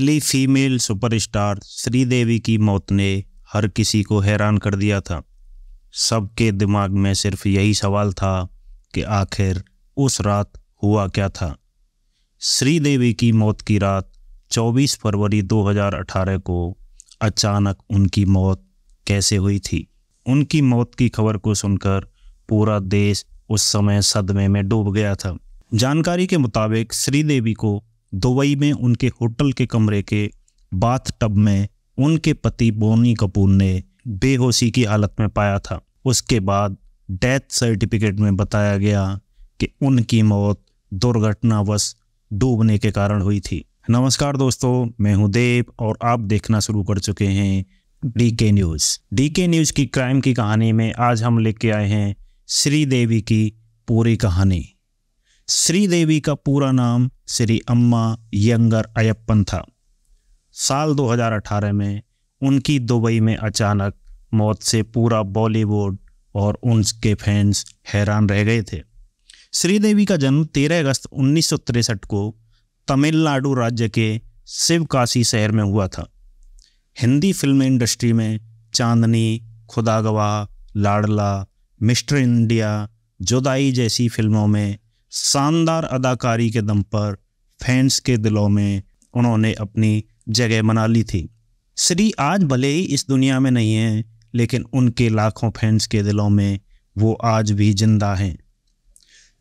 पहली female superstar Sridevi की मौत ने हर किसी को हैरान कर दिया था सबके दिमाग में सिर्फ यही सवाल था कि आखिर उस रात हुआ क्या था श्रीदेवी की मौत की रात 24 फरवरी 2018 को अचानक उनकी मौत कैसे हुई थी उनकी मौत की खबर को सुनकर पूरा देश उस समय सदमे में डूब गया था जानकारी के मुताबिक श्रीदेवी को दुबई में उनके होटल के कमरे के बाथ टब में उनके पति बोनी कपूर ने बेहोशी की हालत में पाया था उसके बाद डेथ सर्टिफिकेट में बताया गया कि उनकी मौत दुर्घटनावश डूबने के कारण हुई थी नमस्कार दोस्तों मैं हूं देव और आप देखना शुरू कर चुके हैं D K news D K news की क्राइम की कहानी में आज हम लेके आए हैं श्रीदेवी की पूरी कहानी श्रीदेवी का पूरा नाम श्री अम्मा यंगर अयप्पन था साल 2018 में उनकी दुबई में अचानक मौत से पूरा बॉलीवुड और उनके फैंस हैरान रह गए थे श्रीदेवी का जन्म 13 अगस्त उन्नीस को तमिलनाडु राज्य के शिवकाशी शहर में हुआ था हिंदी फिल्म इंडस्ट्री में चांदनी खुदागवा लाडला मिस्टर इंडिया जुदाई जैसी फिल्मों में शानदार अदाकारी के दम पर फैंस के दिलों में उन्होंने अपनी जगह बना ली थी श्री आज भले ही इस दुनिया में नहीं हैं लेकिन उनके लाखों फैंस के दिलों में वो आज भी जिंदा हैं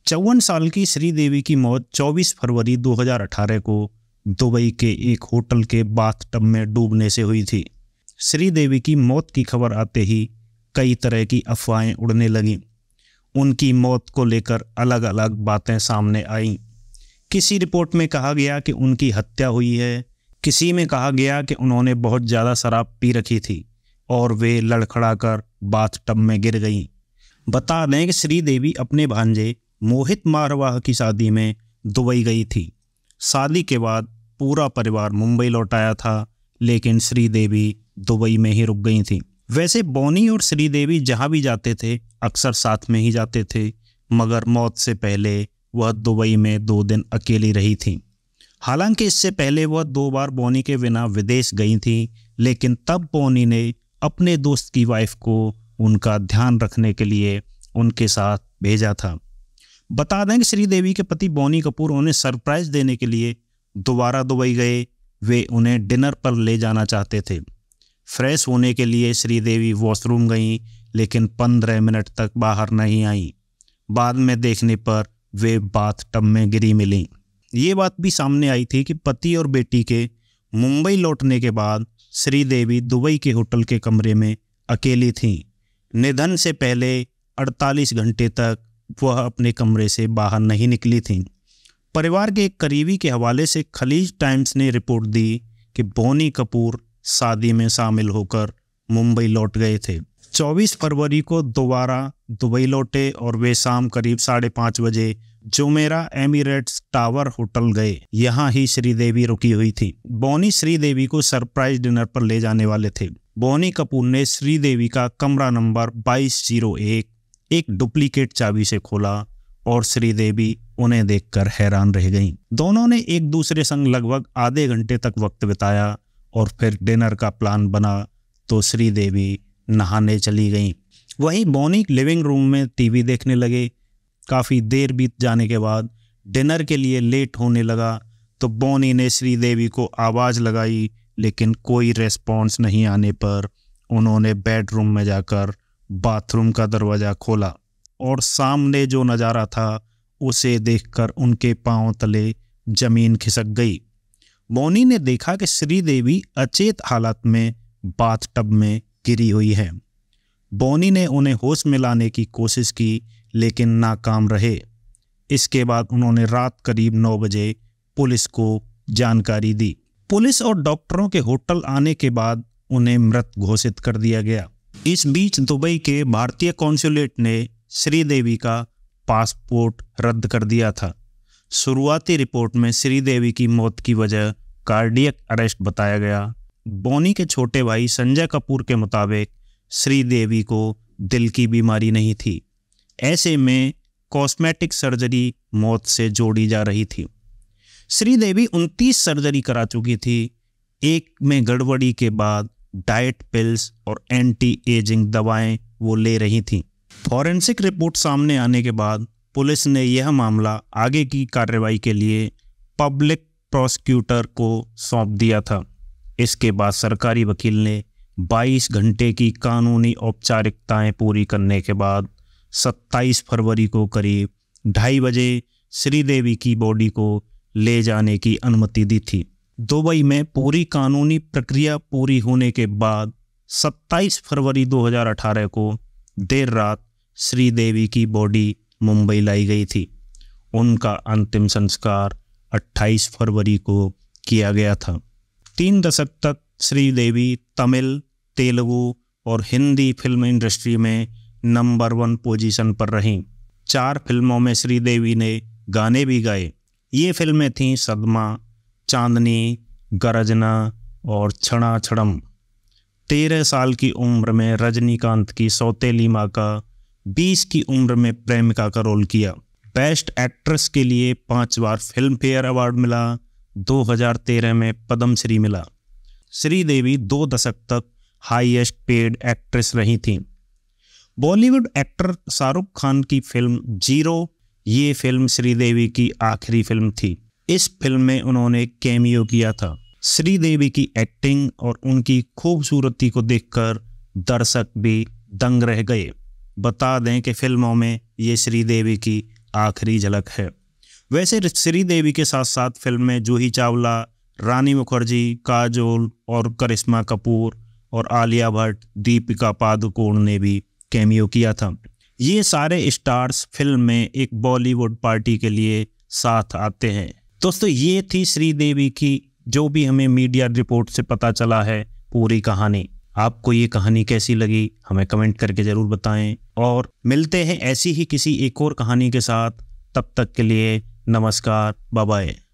चौवन साल की श्रीदेवी की मौत 24 फरवरी 2018 को दुबई के एक होटल के बाथटब में डूबने से हुई थी श्रीदेवी की मौत की खबर आते ही कई तरह की अफवाहें उड़ने लगीं उनकी मौत को लेकर अलग अलग बातें सामने आईं किसी रिपोर्ट में कहा गया कि उनकी हत्या हुई है किसी में कहा गया कि उन्होंने बहुत ज़्यादा शराब पी रखी थी और वे लड़खड़ाकर बाथटब में गिर गईं बता दें कि श्रीदेवी अपने भांजे मोहित मारवाह की शादी में दुबई गई थी शादी के बाद पूरा परिवार मुंबई लौट आया था लेकिन श्रीदेवी दुबई में ही रुक गई थीं वैसे बोनी और श्रीदेवी जहाँ भी जाते थे अक्सर साथ में ही जाते थे मगर मौत से पहले वह दुबई में दो दिन अकेली रही थी हालांकि इससे पहले वह दो बार बोनी के बिना विदेश गई थी लेकिन तब बोनी ने अपने दोस्त की वाइफ को उनका ध्यान रखने के लिए उनके साथ भेजा था बता दें कि श्रीदेवी के पति बोनी कपूर उन्हें सरप्राइज देने के लिए दोबारा दुबई गए वे उन्हें डिनर पर ले जाना चाहते थे फ्रेश होने के लिए श्रीदेवी वॉशरूम गईं लेकिन पंद्रह मिनट तक बाहर नहीं आईं बाद में देखने पर वे बाथ टब में गिरी मिलीं ये बात भी सामने आई थी कि पति और बेटी के मुंबई लौटने के बाद श्रीदेवी दुबई के होटल के कमरे में अकेली थीं निधन से पहले 48 घंटे तक वह अपने कमरे से बाहर नहीं निकली थीं परिवार के एक करीबी के हवाले से खलीज टाइम्स ने रिपोर्ट दी कि बोनी कपूर शादी में शामिल होकर मुंबई लौट गए थे 24 फरवरी को दोबारा दुबई लौटे और वे शाम करीब साढ़े पाँच बजे जोमेरा एमिरेट्स टावर होटल गए यहाँ ही श्रीदेवी रुकी हुई थी बोनी श्रीदेवी को सरप्राइज डिनर पर ले जाने वाले थे बोनी कपूर ने श्रीदेवी का कमरा नंबर 2201 एक डुप्लीकेट चाबी से खोला और श्रीदेवी उन्हें देखकर हैरान रह गईं। दोनों ने एक दूसरे संग लगभग आधे घंटे तक वक्त बिताया और फिर डिनर का प्लान बना तो श्रीदेवी नहाने चली गई वहीं बोनी लिविंग रूम में टीवी देखने लगे काफ़ी देर बीत जाने के बाद डिनर के लिए लेट होने लगा तो बोनी ने श्रीदेवी को आवाज़ लगाई लेकिन कोई रेस्पॉन्स नहीं आने पर उन्होंने बेडरूम में जाकर बाथरूम का दरवाज़ा खोला और सामने जो नज़ारा था उसे देखकर उनके पांव तले ज़मीन खिसक गई मौनी ने देखा कि श्रीदेवी अचेत हालत में बाथटब में गिरी हुई है बोनी ने उन्हें होश में लाने की कोशिश की लेकिन नाकाम रहे इसके बाद उन्होंने रात करीब नौ बजे पुलिस को जानकारी दी पुलिस और डॉक्टरों के होटल आने के बाद उन्हें मृत घोषित कर दिया गया इस बीच दुबई के भारतीय कॉन्सुलेट ने श्रीदेवी का पासपोर्ट रद्द कर दिया था शुरुआती रिपोर्ट में श्रीदेवी की मौत की वजह कार्डियक अरेस्ट बताया गया बोनी के छोटे भाई संजय कपूर के मुताबिक श्रीदेवी को दिल की बीमारी नहीं थी ऐसे में कॉस्मेटिक सर्जरी मौत से जोड़ी जा रही थी श्रीदेवी 29 सर्जरी करा चुकी थी एक में गड़बड़ी के बाद डाइट पिल्स और एंटी एजिंग दवाएं वो ले रही थी फॉरेंसिक रिपोर्ट सामने आने के बाद पुलिस ने यह मामला आगे की कार्रवाई के लिए पब्लिक प्रोसिक्यूटर को सौंप दिया था इसके बाद सरकारी वकील ने 22 घंटे की कानूनी औपचारिकताएं पूरी करने के बाद 27 फरवरी को करीब ढाई बजे श्रीदेवी की बॉडी को ले जाने की अनुमति दी थी दुबई में पूरी कानूनी प्रक्रिया पूरी होने के बाद 27 फरवरी 2018 को देर रात श्रीदेवी की बॉडी मुंबई लाई गई थी उनका अंतिम संस्कार 28 फरवरी को किया गया था तीन दशक तक श्रीदेवी तमिल तेलुगु और हिंदी फिल्म इंडस्ट्री में नंबर वन पोजीशन पर रहीं चार फिल्मों में श्रीदेवी ने गाने भी गाए ये फिल्में थीं सदमा चांदनी गरजना और छड़ा छड़म तेरह साल की उम्र में रजनीकांत की सौतेली माँ का बीस की उम्र में प्रेमिका का रोल किया बेस्ट एक्ट्रेस के लिए पांच बार फिल्म फेयर अवार्ड मिला 2013 में पद्मश्री मिला श्रीदेवी दो दशक तक हाईएस्ट पेड एक्ट्रेस रही थी बॉलीवुड एक्टर शाहरुख खान की फिल्म जीरो ये फिल्म श्रीदेवी की आखिरी फिल्म थी इस फिल्म में उन्होंने कैमियो किया था श्रीदेवी की एक्टिंग और उनकी खूबसूरती को देखकर दर्शक भी दंग रह गए बता दें कि फिल्मों में ये श्रीदेवी की आखिरी झलक है वैसे श्रीदेवी के साथ साथ फिल्म में जूही चावला रानी मुखर्जी काजोल और करिश्मा कपूर और आलिया भट्ट दीपिका पादुकोण ने भी कैमियो किया था ये सारे स्टार्स फिल्म में एक बॉलीवुड पार्टी के लिए साथ आते हैं दोस्तों ये थी श्रीदेवी की जो भी हमें मीडिया रिपोर्ट से पता चला है पूरी कहानी आपको ये कहानी कैसी लगी हमें कमेंट करके ज़रूर बताएं और मिलते हैं ऐसी ही किसी एक और कहानी के साथ तब तक के लिए नमस्कार बाय